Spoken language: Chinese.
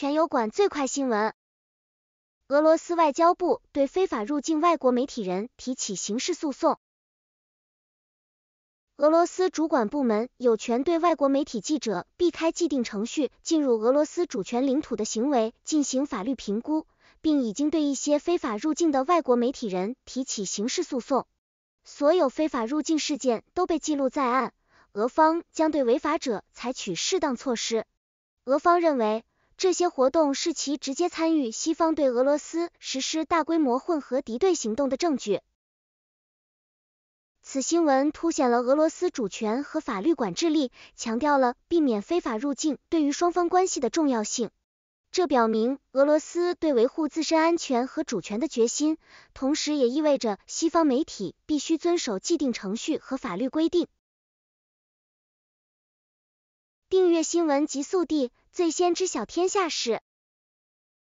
全油馆最快新闻：俄罗斯外交部对非法入境外国媒体人提起刑事诉讼。俄罗斯主管部门有权对外国媒体记者避开既定程序进入俄罗斯主权领土的行为进行法律评估，并已经对一些非法入境的外国媒体人提起刑事诉讼。所有非法入境事件都被记录在案，俄方将对违法者采取适当措施。俄方认为。这些活动是其直接参与西方对俄罗斯实施大规模混合敌对行动的证据。此新闻凸显了俄罗斯主权和法律管制力，强调了避免非法入境对于双方关系的重要性。这表明俄罗斯对维护自身安全和主权的决心，同时也意味着西方媒体必须遵守既定程序和法律规定。订阅新闻极速递，最先知晓天下事。